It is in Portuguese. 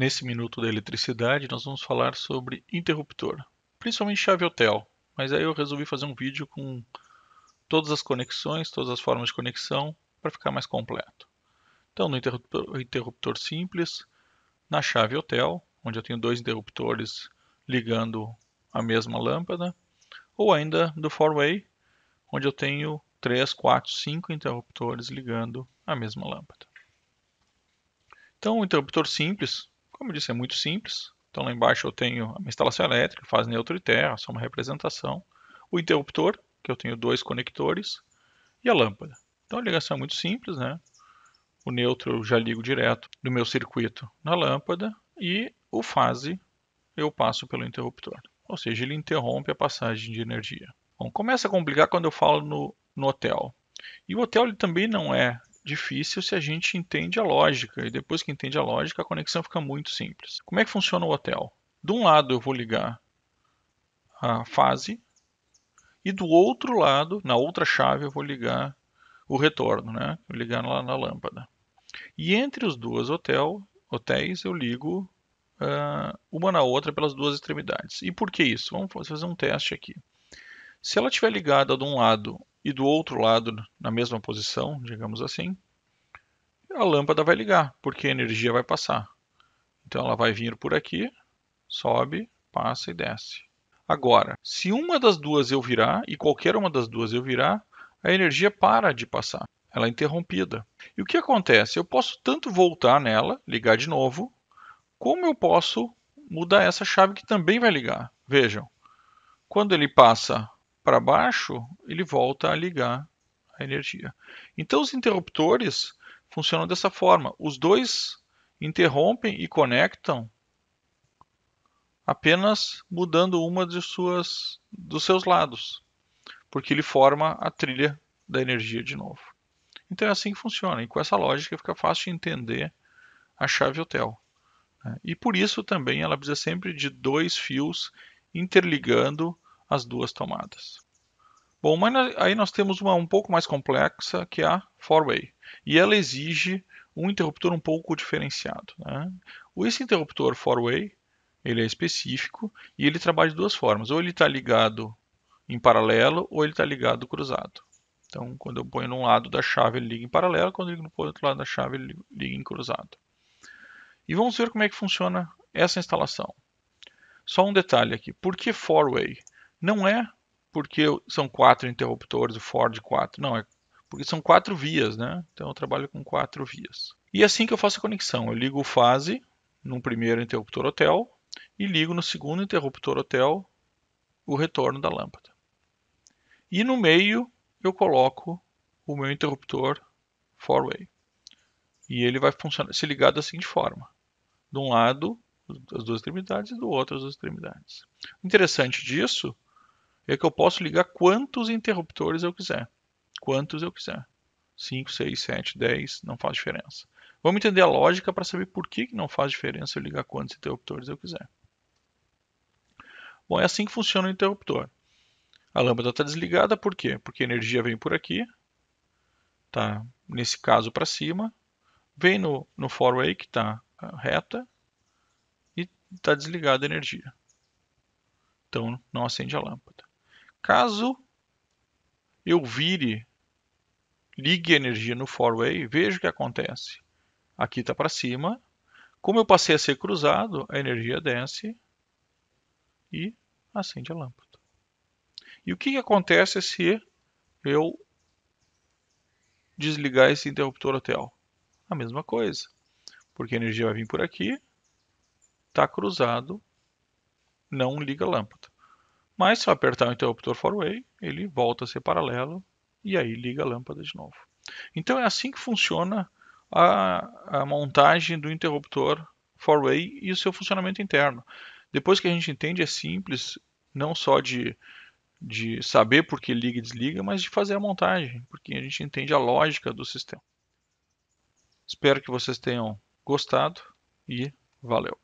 Nesse minuto da eletricidade, nós vamos falar sobre interruptor, principalmente chave hotel, mas aí eu resolvi fazer um vídeo com todas as conexões, todas as formas de conexão, para ficar mais completo. Então, no interruptor, interruptor simples, na chave hotel, onde eu tenho dois interruptores ligando a mesma lâmpada, ou ainda do four-way, onde eu tenho 3, 4, 5 interruptores ligando a mesma lâmpada. Então, o interruptor simples, como eu disse, é muito simples. Então lá embaixo eu tenho a instalação elétrica, fase neutro e terra, só uma representação. O interruptor, que eu tenho dois conectores, e a lâmpada. Então a ligação é muito simples, né? O neutro eu já ligo direto do meu circuito na lâmpada e o fase eu passo pelo interruptor. Ou seja, ele interrompe a passagem de energia. Bom, começa a complicar quando eu falo no, no hotel. E o hotel ele também não é difícil se a gente entende a lógica. E depois que entende a lógica, a conexão fica muito simples. Como é que funciona o hotel? De um lado eu vou ligar a fase e do outro lado, na outra chave, eu vou ligar o retorno, né? Vou ligar lá na lâmpada. E entre os dois hotel, hotéis eu ligo uh, uma na outra pelas duas extremidades. E por que isso? Vamos fazer um teste aqui. Se ela estiver ligada de um lado e do outro lado, na mesma posição, digamos assim, a lâmpada vai ligar, porque a energia vai passar. Então ela vai vir por aqui, sobe, passa e desce. Agora, se uma das duas eu virar e qualquer uma das duas eu virar, a energia para de passar, ela é interrompida. E o que acontece? Eu posso tanto voltar nela, ligar de novo, como eu posso mudar essa chave que também vai ligar. Vejam, quando ele passa para baixo, ele volta a ligar a energia. Então os interruptores funcionam dessa forma. Os dois interrompem e conectam apenas mudando uma de suas dos seus lados, porque ele forma a trilha da energia de novo. Então é assim que funciona, e com essa lógica fica fácil de entender a chave hotel. Né? E por isso também ela precisa sempre de dois fios interligando as duas tomadas. Bom, mas aí nós temos uma um pouco mais complexa, que é a four-way, e ela exige um interruptor um pouco diferenciado. Né? Esse interruptor four-way, ele é específico e ele trabalha de duas formas, ou ele está ligado em paralelo ou ele está ligado cruzado. Então, quando eu ponho num lado da chave, ele liga em paralelo, quando eu ligo no outro lado da chave, ele liga em cruzado. E vamos ver como é que funciona essa instalação. Só um detalhe aqui, por que four-way? Não é porque são quatro interruptores, o Ford 4, não, é porque são quatro vias, né? Então eu trabalho com quatro vias. E é assim que eu faço a conexão, eu ligo o fase no primeiro interruptor hotel e ligo no segundo interruptor hotel o retorno da lâmpada. E no meio eu coloco o meu interruptor four-way. E ele vai funcionar, se ligar da seguinte forma. De um lado, as duas extremidades, e do outro, as duas extremidades. O interessante disso é que eu posso ligar quantos interruptores eu quiser. Quantos eu quiser. 5, 6, 7, 10, não faz diferença. Vamos entender a lógica para saber por que não faz diferença eu ligar quantos interruptores eu quiser. Bom, é assim que funciona o interruptor. A lâmpada está desligada por quê? Porque a energia vem por aqui, tá, nesse caso para cima, vem no, no four-way que está ah, reta e está desligada a energia. Então não acende a lâmpada. Caso eu vire, ligue a energia no four-way, veja o que acontece. Aqui está para cima. Como eu passei a ser cruzado, a energia desce e acende a lâmpada. E o que, que acontece se eu desligar esse interruptor hotel? A mesma coisa, porque a energia vai vir por aqui, está cruzado, não liga a lâmpada. Mas se eu apertar o interruptor four-way, ele volta a ser paralelo e aí liga a lâmpada de novo. Então é assim que funciona a, a montagem do interruptor four-way e o seu funcionamento interno. Depois que a gente entende, é simples, não só de, de saber por que liga e desliga, mas de fazer a montagem, porque a gente entende a lógica do sistema. Espero que vocês tenham gostado e valeu!